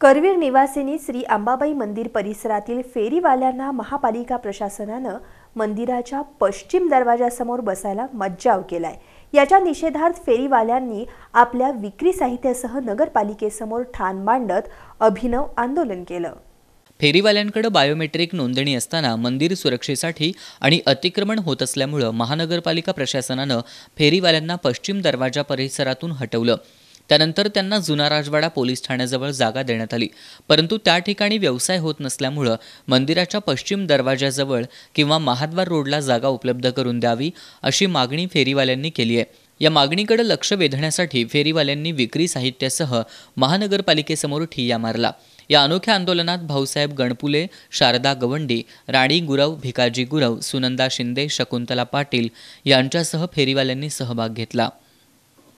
करवीर निवासिनी श्री अंबाबाई मंदिर परिसरातील फेरीवाल्यांना महापालिका प्रशासनानं मंदिराच्या पश्चिम दरवाजासमोर बसायला मज्जाव केलाय याच्या निषेधार्थ फेरीवाल्यांनी आपल्या विक्री साहित्यासह नगरपालिकेसमोर ठाण मांडत अभिनव आंदोलन केलं फेरीवाल्यांकडे बायोमेट्रिक नोंदणी असताना मंदिर सुरक्षेसाठी आणि अतिक्रमण होत असल्यामुळं महानगरपालिका प्रशासनानं फेरीवाल्यांना पश्चिम दरवाजा परिसरातून हटवलं त्यानंतर त्यांना जुना राजवाडा पोलीस ठाण्याजवळ जागा देण्यात आली परंतु त्या ठिकाणी व्यवसाय होत नसल्यामुळं मंदिराच्या पश्चिम दरवाजाजवळ किंवा महाद्वार रोडला जागा उपलब्ध करून द्यावी अशी मागणी फेरीवाल्यांनी केली आहे या मागणीकडे लक्ष वेधण्यासाठी फेरीवाल्यांनी विक्री साहित्यासह महानगरपालिकेसमोर ठिय्या मारला या अनोख्या आंदोलनात भाऊसाहेब गणपुले शारदा गवंडी राणी गुरव भिकाजी गुरव सुनंदा शिंदे शकुंतला पाटील यांच्यासह फेरीवाल्यांनी सहभाग घेतला